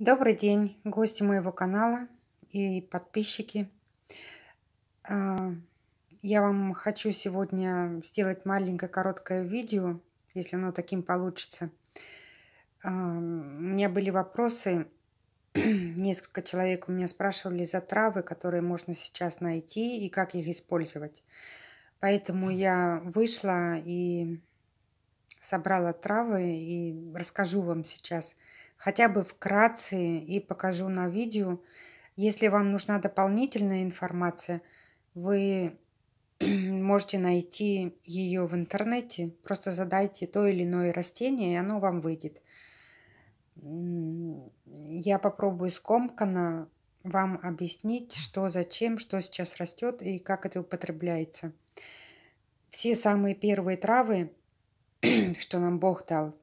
Добрый день, гости моего канала и подписчики. А, я вам хочу сегодня сделать маленькое короткое видео, если оно таким получится. А, у меня были вопросы, несколько человек у меня спрашивали за травы, которые можно сейчас найти и как их использовать. Поэтому я вышла и собрала травы и расскажу вам сейчас – хотя бы вкратце и покажу на видео. Если вам нужна дополнительная информация, вы можете найти ее в интернете. Просто задайте то или иное растение, и оно вам выйдет. Я попробую скомканно вам объяснить, что зачем, что сейчас растет и как это употребляется. Все самые первые травы, что нам Бог дал,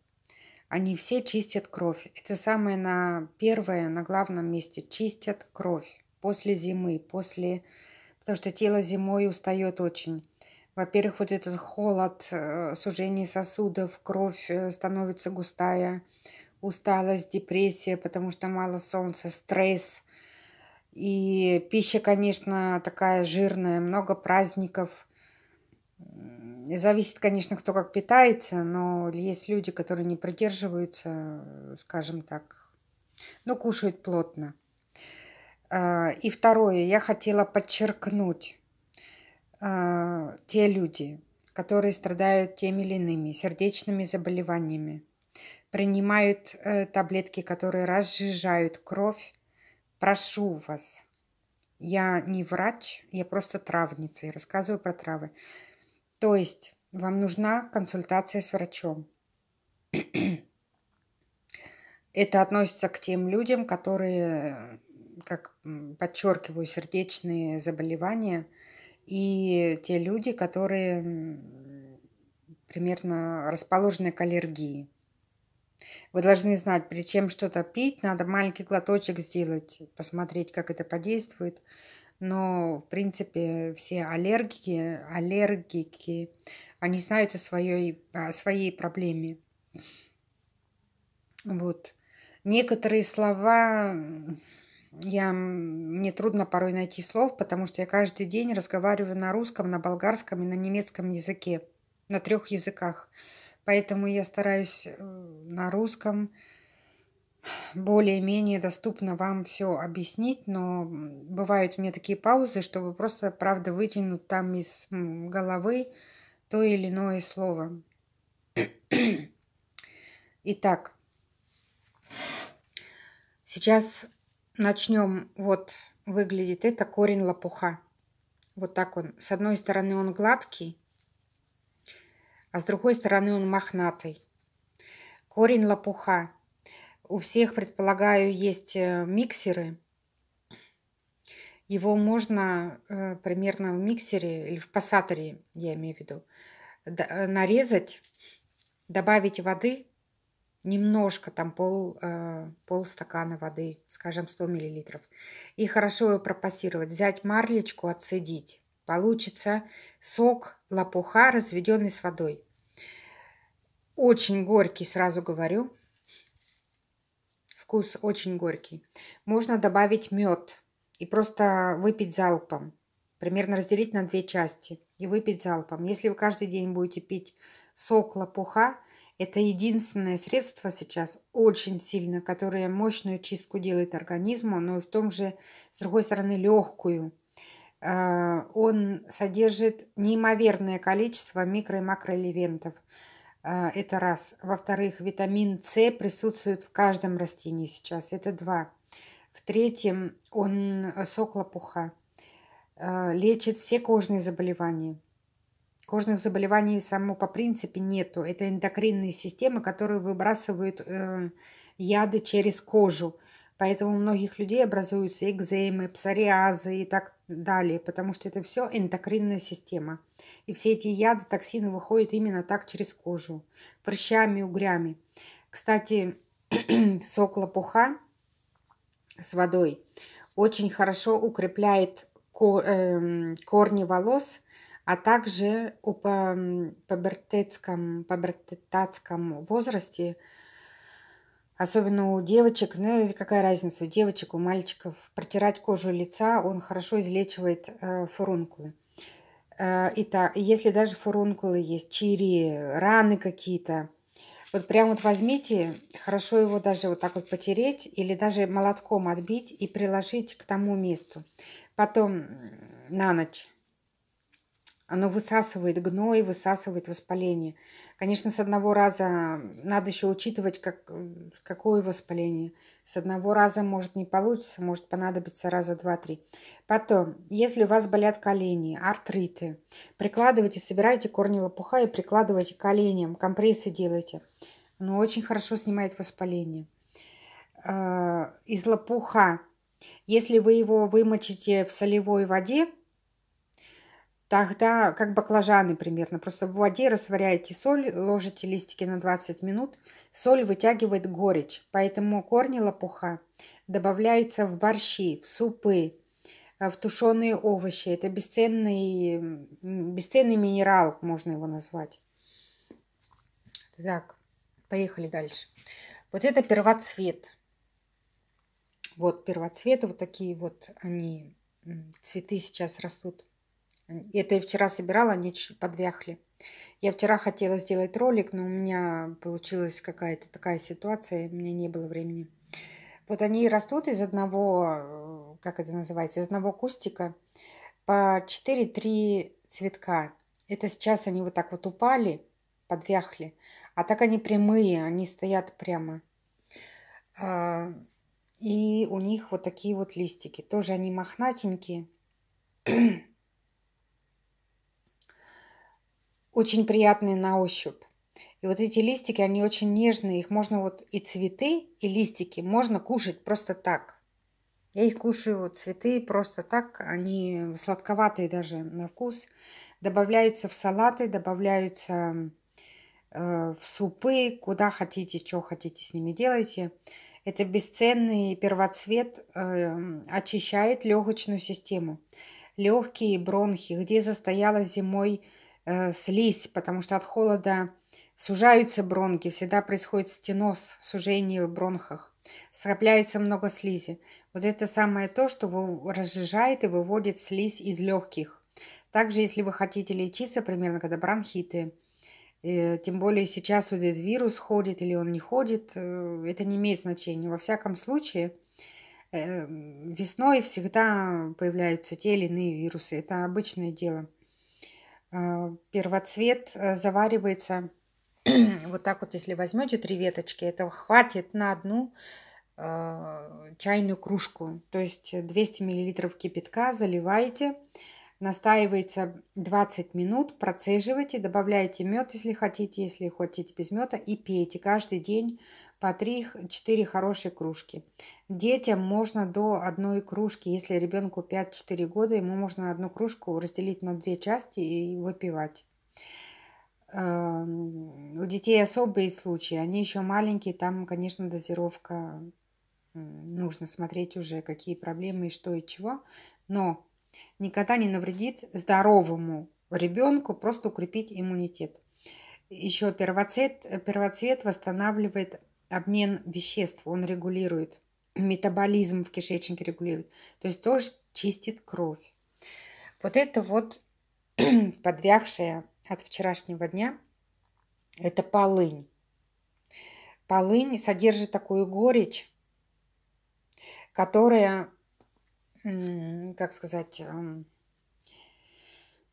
они все чистят кровь. Это самое на первое, на главном месте. Чистят кровь после зимы, после... Потому что тело зимой устает очень. Во-первых, вот этот холод, э, сужение сосудов, кровь э, становится густая, усталость, депрессия, потому что мало солнца, стресс. И пища, конечно, такая жирная, много праздников – Зависит, конечно, кто как питается, но есть люди, которые не придерживаются, скажем так, но ну, кушают плотно. А, и второе, я хотела подчеркнуть а, те люди, которые страдают теми или иными сердечными заболеваниями, принимают э, таблетки, которые разжижают кровь. Прошу вас, я не врач, я просто травница и рассказываю про травы. То есть вам нужна консультация с врачом. Это относится к тем людям, которые, как подчеркиваю, сердечные заболевания, и те люди, которые примерно расположены к аллергии. Вы должны знать, при чем что-то пить, надо маленький глоточек сделать, посмотреть, как это подействует но, в принципе, все аллергики, аллергики, они знают о своей, о своей проблеме. Вот. Некоторые слова я, мне трудно порой найти слов, потому что я каждый день разговариваю на русском, на болгарском и на немецком языке, на трех языках. Поэтому я стараюсь э, на русском более-менее доступно вам все объяснить, но бывают у меня такие паузы, чтобы просто, правда, вытянуть там из головы то или иное слово. Итак, сейчас начнем. Вот выглядит это корень лопуха. Вот так он. С одной стороны он гладкий, а с другой стороны он мохнатый. Корень лопуха – у всех, предполагаю, есть э, миксеры. Его можно э, примерно в миксере или в пассаторе, я имею в виду, э, нарезать, добавить воды, немножко, там пол, пол стакана воды, скажем, 100 миллилитров, и хорошо ее пропассировать. Взять марлечку, отцедить. Получится сок лопуха, разведенный с водой. Очень горький, сразу говорю вкус очень горький. Можно добавить мед и просто выпить залпом. Примерно разделить на две части и выпить залпом. Если вы каждый день будете пить сок лопуха, это единственное средство сейчас очень сильно, которое мощную чистку делает организму, но и в том же, с другой стороны, легкую. Э, он содержит неимоверное количество микро- и макроэлементов. А, это раз. Во-вторых, витамин С присутствует в каждом растении сейчас. Это два. В-третьем, он э, сок лопуха. Э, лечит все кожные заболевания. Кожных заболеваний само по принципе нету. Это эндокринные системы, которые выбрасывают э, яды через кожу. Поэтому у многих людей образуются экземы, псориазы и так далее, потому что это все эндокринная система. И все эти яды, токсины выходят именно так через кожу, прыщами, угрями. Кстати, сок лопуха с водой очень хорошо укрепляет эм, корни волос, а также у по пубертатском возрасте – Особенно у девочек, ну какая разница, у девочек, у мальчиков. Протирать кожу лица, он хорошо излечивает э, фурункулы. Э, Итак, если даже фурункулы есть, чири, раны какие-то, вот прям вот возьмите, хорошо его даже вот так вот потереть или даже молотком отбить и приложить к тому месту. Потом на ночь оно высасывает гной, высасывает воспаление. Конечно, с одного раза надо еще учитывать, как, какое воспаление. С одного раза может не получится, может понадобиться раза два-три. Потом, если у вас болят колени, артриты, прикладывайте, собирайте корни лопуха и прикладывайте коленям, компрессы делайте. Оно очень хорошо снимает воспаление. Э, из лопуха, если вы его вымочите в солевой воде, Тогда как баклажаны примерно. Просто в воде растворяете соль, ложите листики на 20 минут. Соль вытягивает горечь, поэтому корни лопуха добавляются в борщи, в супы, э, в тушеные овощи. Это бесценный, бесценный минерал, можно его назвать. Так, поехали дальше. Вот это первоцвет. Вот первоцветы, вот такие вот они, цветы сейчас растут. Это я вчера собирала, они подвяхли. Я вчера хотела сделать ролик, но у меня получилась какая-то такая ситуация, у меня не было времени. Вот они растут из одного, э, как это называется, из одного кустика по 4-3 цветка. Это сейчас они вот так вот упали, подвяхли. А так они прямые, они стоят прямо. А, и у них вот такие вот листики. Тоже они мохнатенькие. очень приятные на ощупь. И вот эти листики, они очень нежные, их можно вот и цветы, и листики можно кушать просто так. Я их кушаю, вот цветы просто так, они сладковатые даже на вкус. Добавляются в салаты, добавляются э, в супы, куда хотите, что хотите с ними делайте. Это бесценный первоцвет, э, очищает легочную систему. Легкие бронхи, где застоялась зимой Э, слизь, потому что от холода сужаются бронки, всегда происходит стеноз, сужение в бронхах, срапляется много слизи. Вот это самое то, что разжижает и выводит слизь из легких. Также, если вы хотите лечиться, примерно когда бронхиты, э, тем более сейчас вот этот вирус ходит или он не ходит, э, это не имеет значения. Во всяком случае, весной всегда появляются те или иные вирусы. Это обычное дело. Э, первоцвет э, заваривается вот так вот, если возьмете три веточки, этого хватит на одну э, чайную кружку. То есть 200 мл кипятка заливаете, настаивается 20 минут, процеживаете, добавляете мед, если хотите, если хотите без меда, и пейте каждый день по 3-4 хорошие кружки. Детям можно до одной кружки, если ребенку 5-4 года, ему можно одну кружку разделить на две части и выпивать. Эм, у детей особые случаи, они еще маленькие, там, конечно, дозировка нужно смотреть уже, какие проблемы и что и чего. Но никогда не навредит здоровому ребенку просто укрепить иммунитет. Еще первоцвет, первоцвет восстанавливает обмен веществ, он регулирует, метаболизм в кишечнике регулирует, то есть тоже чистит кровь. Вот это вот подвягшая от вчерашнего дня, это полынь. Полынь содержит такую горечь, которая, как сказать, эм,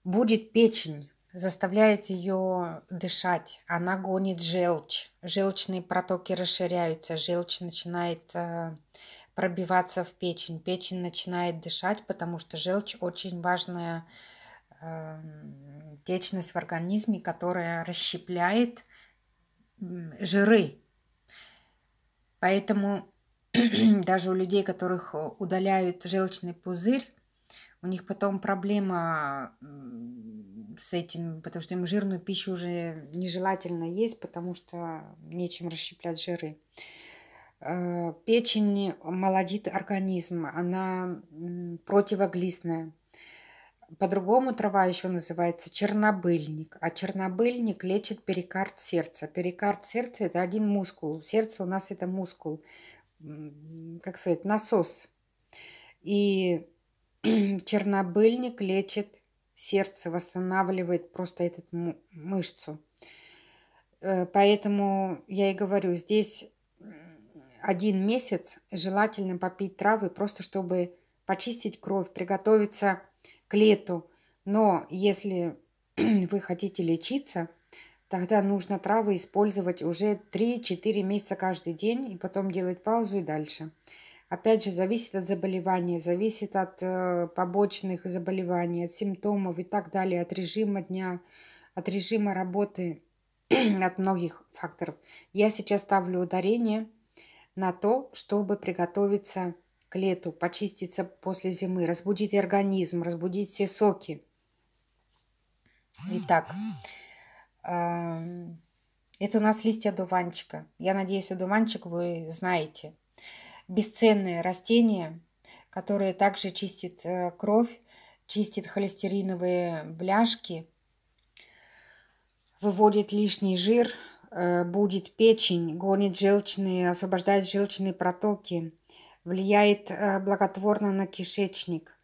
будет печень заставляет ее дышать. Она гонит желчь. Желчные протоки расширяются, желчь начинает э, пробиваться в печень. Печень начинает дышать, потому что желчь очень важная эм, течность в организме, которая расщепляет жиры. Поэтому даже у людей, которых удаляют желчный пузырь, у них потом проблема с этим, потому что им жирную пищу уже нежелательно есть, потому что нечем расщеплять жиры. Э, печень молодит организм, она противоглистная. По-другому трава еще называется чернобыльник, а чернобыльник лечит перикард сердца. Перикард сердца – это один мускул, сердце у нас это мускул, как сказать, насос. И чернобыльник лечит сердце восстанавливает просто эту мышцу. Э, поэтому я и говорю, здесь один месяц желательно попить травы, просто чтобы почистить кровь, приготовиться к лету. Но если вы хотите лечиться, тогда нужно травы использовать уже 3-4 месяца каждый день и потом делать паузу и дальше. Опять же, зависит от заболевания, зависит от э, побочных заболеваний, от симптомов и так далее, от режима дня, от режима работы, от многих факторов. Я сейчас ставлю ударение на то, чтобы приготовиться к лету, почиститься после зимы, разбудить организм, разбудить все соки. Итак, э, это у нас листья дуванчика. Я надеюсь, одуванчик вы знаете бесценное растение, которое также чистит э, кровь, чистит холестериновые бляшки, выводит лишний жир, э, будет печень, гонит желчные, освобождает желчные протоки, влияет э, благотворно на кишечник,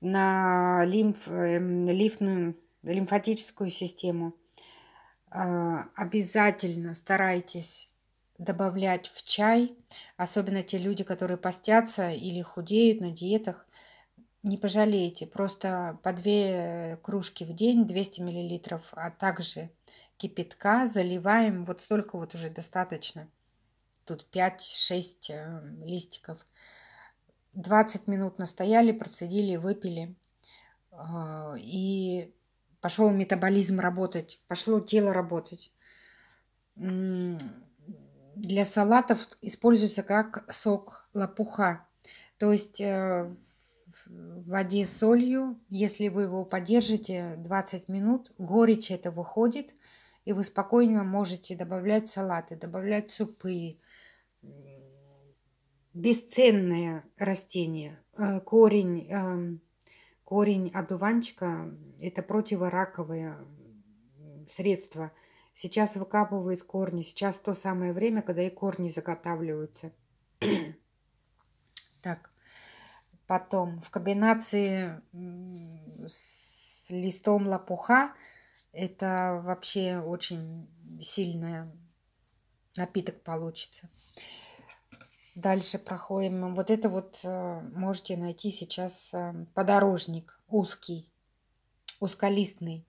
на лимф, эм, лимфную, лимфатическую систему. Обязательно старайтесь добавлять в чай, особенно те люди, которые постятся или худеют на диетах, не пожалеете. Просто по две кружки в день, 200 мл, а также кипятка заливаем. Вот столько вот уже достаточно. Тут 5-6 э, листиков. 20 минут настояли, процедили, выпили. Э, и пошел метаболизм работать, пошло тело работать для салатов используется как сок лопуха. То есть э, в воде с солью, если вы его подержите 20 минут, горечь это выходит, и вы спокойно можете добавлять салаты, добавлять супы. Бесценное растение. Э, корень, э, корень одуванчика – это противораковое средство – Сейчас выкапывают корни. Сейчас то самое время, когда и корни заготавливаются. так, потом в комбинации с листом лопуха это вообще очень сильный напиток получится. Дальше проходим. Вот это вот э, можете найти сейчас э, подорожник узкий, узколистный.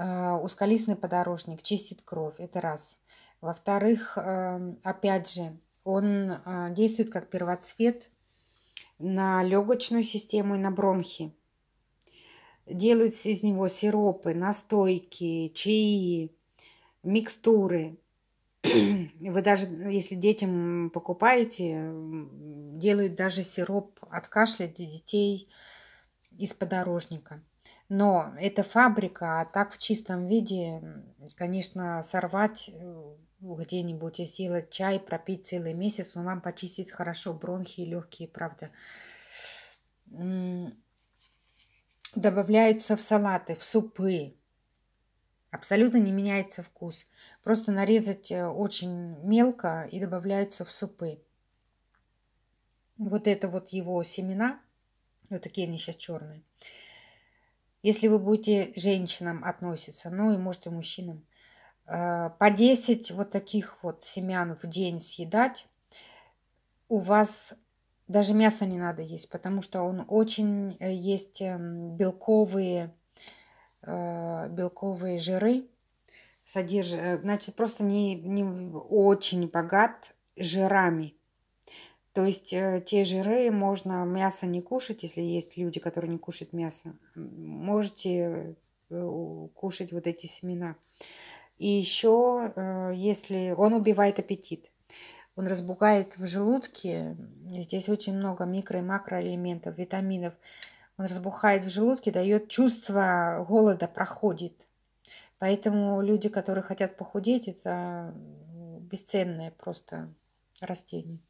А, усколистный подорожник чистит кровь, это раз. Во-вторых, эм, опять же, он а, действует как первоцвет на легочную систему и на бронхи. Делают из него сиропы, настойки, чаи, микстуры. Вы даже, если детям покупаете, делают даже сироп от кашля для детей из подорожника – но это фабрика, а так в чистом виде, конечно, сорвать э, где-нибудь и сделать чай, пропить целый месяц, он вам почистит хорошо бронхи и легкие, правда. Добавляются в салаты, в супы. Абсолютно не меняется вкус. Просто нарезать э, очень мелко и добавляются в супы. Вот это вот его семена. Вот такие они сейчас черные если вы будете женщинам относиться, ну и, можете мужчинам, э, по 10 вот таких вот семян в день съедать, у вас даже мясо не надо есть, потому что он очень э, есть эм, белковые, э, белковые жиры, содержит, значит, просто не, не очень богат жирами – то есть э, те жиры можно мясо не кушать, если есть люди, которые не кушают мясо. Можете э, кушать вот эти семена. И еще, э, если он убивает аппетит, он разбугает в желудке, здесь очень много микро- и макроэлементов, витаминов. Он разбухает в желудке, дает чувство голода, проходит. Поэтому люди, которые хотят похудеть, это бесценное просто растение.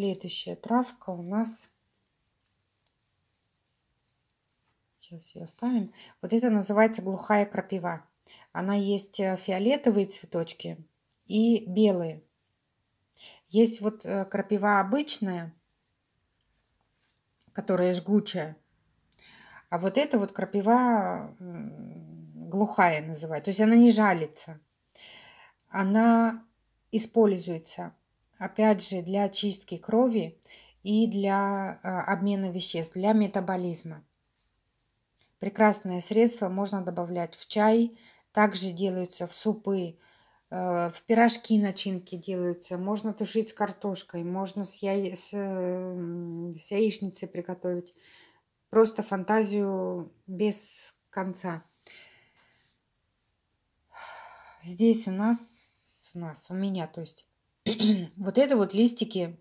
Следующая травка у нас... Сейчас ее оставим. Вот это называется глухая крапива. Она есть э, фиолетовые цветочки и белые. Есть вот э, крапива обычная, которая жгучая. А вот это вот крапива глухая называют. То есть она не жалится. Она используется опять же, для очистки крови и для э, обмена веществ, для метаболизма. Прекрасное средство можно добавлять в чай, также делаются в супы, э, в пирожки начинки делаются, можно тушить с картошкой, можно с, я... с... Э, с яичницей приготовить. Просто фантазию без конца. Здесь у нас, у нас, у меня, то есть вот это вот листики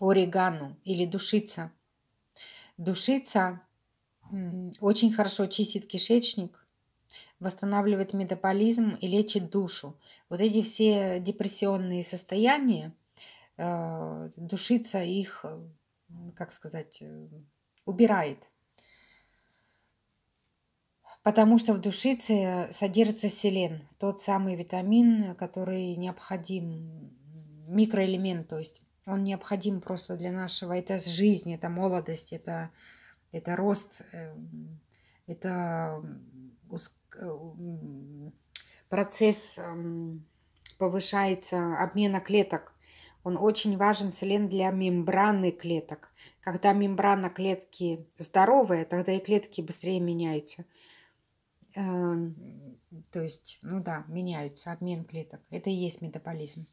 орегано или душица. Душица очень хорошо чистит кишечник, восстанавливает метаболизм и лечит душу. Вот эти все депрессионные состояния, э, душица их, э, как сказать, э, убирает потому что в душице содержится селен, тот самый витамин, который необходим, микроэлемент, то есть он необходим просто для нашего, это жизнь, это молодость, это, это рост, эм, это э, процесс эм, повышается обмена клеток. Он очень важен селен для мембраны клеток. Когда мембрана клетки здоровая, тогда и клетки быстрее меняются. Эм, то есть, ну да, меняются обмен клеток. Это и есть метаболизм.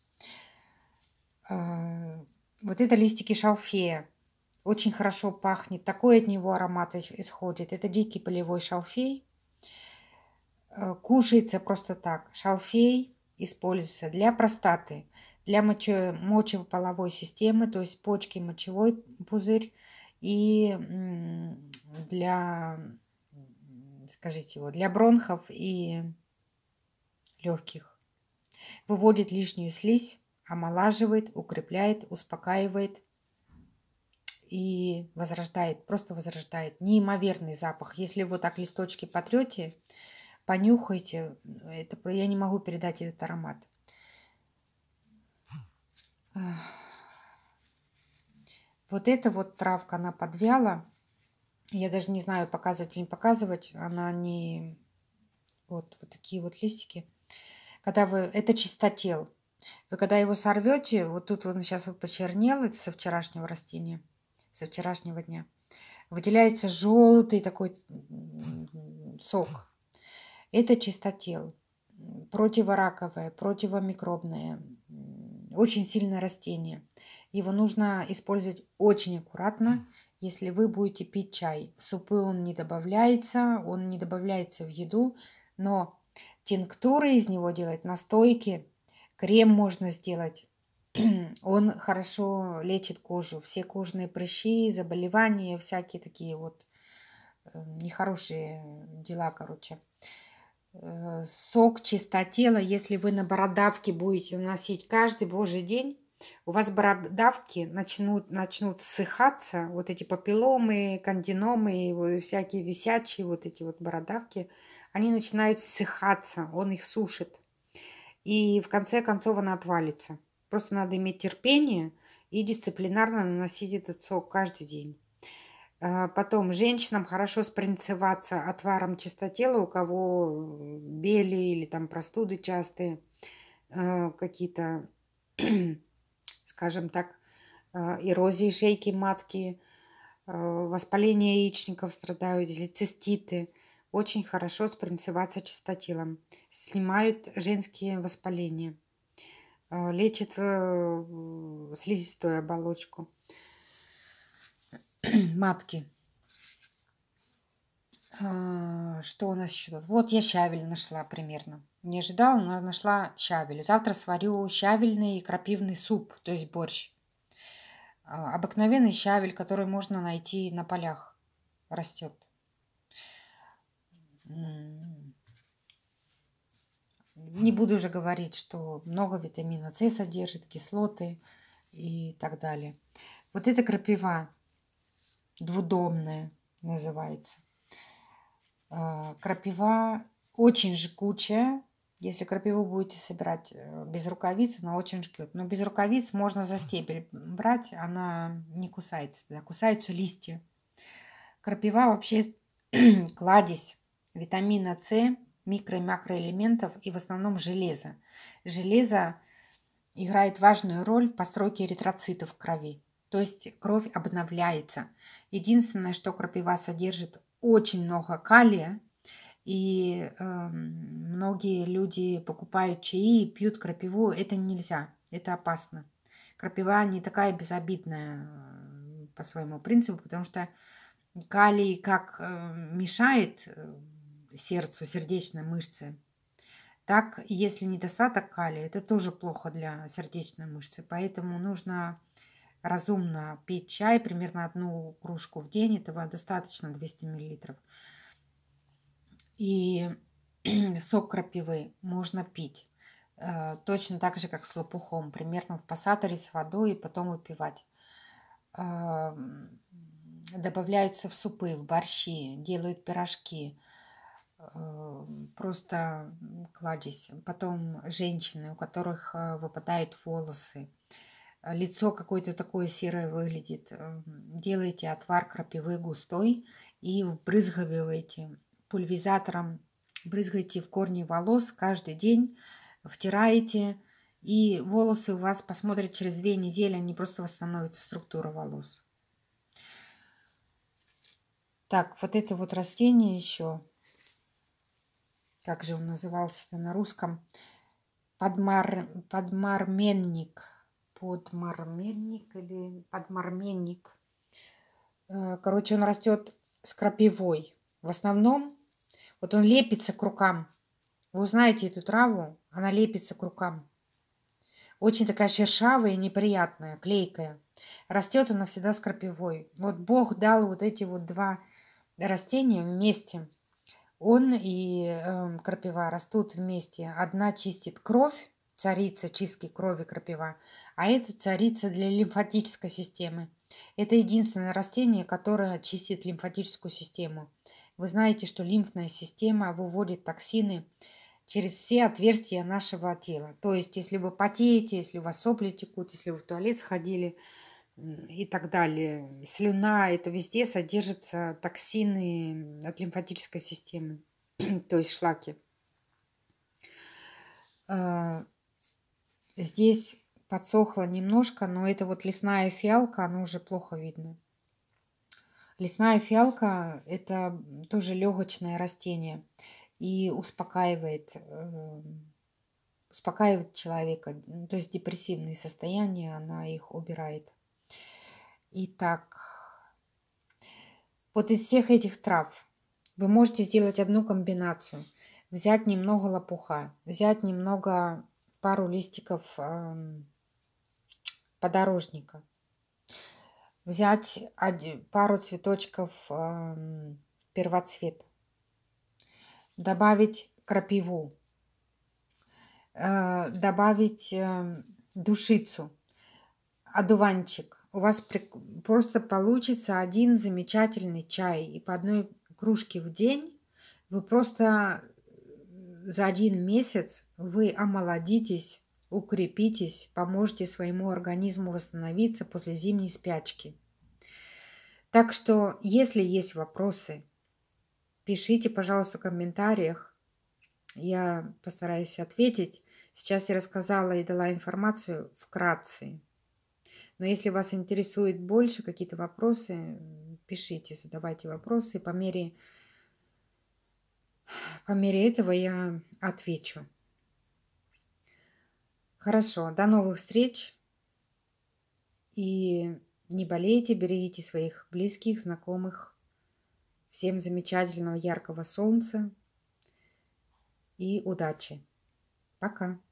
Э, вот это листики шалфея. Очень хорошо пахнет. Такой от него аромат исходит. Это дикий полевой шалфей. Э, кушается просто так. Шалфей используется для простаты, для моче, мочеполовой системы, то есть почки, мочевой пузырь и для скажите его, для бронхов и легких. Выводит лишнюю слизь, омолаживает, укрепляет, успокаивает и возрождает, просто возрождает. Неимоверный запах. Если вы так листочки потрете, понюхайте, это, я не могу передать этот аромат. Вот эта вот травка, она подвяла – я даже не знаю, показывать или не показывать. Она не... Вот, вот такие вот листики. Когда вы... Это чистотел. Вы когда его сорвете, вот тут он сейчас почернел, это со вчерашнего растения, со вчерашнего дня. Выделяется желтый такой сок. Это чистотел. Противораковое, противомикробное. Очень сильное растение. Его нужно использовать очень аккуратно если вы будете пить чай. супы он не добавляется, он не добавляется в еду, но тинктуры из него делать, настойки, крем можно сделать. Он хорошо лечит кожу, все кожные прыщи, заболевания, всякие такие вот э, нехорошие дела, короче. Э, сок чистотела, если вы на бородавке будете наносить каждый божий день, у вас бородавки начнут, начнут ссыхаться, вот эти папилломы, кандиномы, и всякие висячие вот эти вот бородавки, они начинают ссыхаться, он их сушит. И в конце концов она отвалится. Просто надо иметь терпение и дисциплинарно наносить этот сок каждый день. А потом женщинам хорошо спринцеваться отваром чистотела, у кого бели или там простуды частые, э, какие-то скажем так, э, эрозии шейки матки, э, воспаление яичников страдают, или циститы. Очень хорошо спринцеваться чистотилом. Снимают женские воспаления. Э, Лечит слизистую оболочку матки. А, что у нас еще тут? Вот я щавель нашла примерно. Не ожидала, но нашла щавель. Завтра сварю щавельный крапивный суп, то есть борщ. А, обыкновенный щавель, который можно найти на полях. Растет. Не буду уже говорить, что много витамина С содержит, кислоты и так далее. Вот эта крапива двудомная называется. А, крапива очень жгучая. Если крапиву будете собирать э, без рукавиц, она очень жгет. Но без рукавиц можно за стебель брать, она не кусается. Да, кусаются листья. Крапива вообще кладезь витамина С, микро- и макроэлементов и в основном железа. Железо играет важную роль в постройке эритроцитов в крови. То есть кровь обновляется. Единственное, что крапива содержит очень много калия, и э, многие люди покупают чаи и пьют крапиву. Это нельзя, это опасно. Крапива не такая безобидная э, по своему принципу, потому что калий как э, мешает э, сердцу, сердечной мышце, так если недостаток калия, это тоже плохо для сердечной мышцы. Поэтому нужно разумно пить чай, примерно одну кружку в день, этого достаточно 200 мл. И сок крапивы можно пить э, точно так же, как с лопухом, примерно в пассаторе с водой и потом выпивать. Эм, добавляются в супы, в борщи, делают пирожки, эм, просто кладезь. Потом женщины, у которых э, выпадают волосы, Э, лицо какое-то такое серое выглядит. Эм, Делайте отвар крапивы густой и вбрызгиваете пульверизатором, брызгайте в корни волос каждый день, втираете, и волосы у вас, посмотрят через две недели, они просто восстановится структура волос. Так, вот это вот растение еще, как же он назывался-то на русском, подмар, подмарменник – под подмарменник или под подмарменник. Э, короче, он растет с крапивой. В основном, вот он лепится к рукам. Вы узнаете эту траву, она лепится к рукам. Очень такая шершавая и неприятная, клейкая. Растет она всегда с крапивой. Вот Бог дал вот эти вот два растения вместе. Он и э, крапива растут вместе. Одна чистит кровь, царица чистки крови крапива, а это царица для лимфатической системы. Это единственное растение, которое очистит лимфатическую систему. Вы знаете, что лимфная система выводит токсины через все отверстия нашего тела. То есть, если вы потеете, если у вас сопли текут, если вы в туалет сходили и так далее, слюна, это везде содержатся токсины от лимфатической системы, то есть шлаки. А, здесь подсохла немножко, но это вот лесная фиалка, она уже плохо видно. Лесная фиалка – это тоже легочное растение и успокаивает, э, успокаивает человека. То есть депрессивные состояния, она их убирает. Итак, вот из всех этих трав вы можете сделать одну комбинацию. Взять немного лопуха, взять немного пару листиков эм, подорожника. Взять пару цветочков эм, первоцвета, Добавить крапиву. Э, добавить эм, душицу. Одуванчик. У вас просто получится один замечательный чай. И по одной кружке в день вы просто э, за один месяц вы омолодитесь Укрепитесь, поможете своему организму восстановиться после зимней спячки. Так что, если есть вопросы, пишите, пожалуйста, в комментариях. Я постараюсь ответить. Сейчас я рассказала и дала информацию вкратце. Но если вас интересует больше какие-то вопросы, пишите, задавайте вопросы. По мере, по мере этого я отвечу. Хорошо, до новых встреч. И не болейте, берегите своих близких, знакомых. Всем замечательного яркого солнца и удачи. Пока.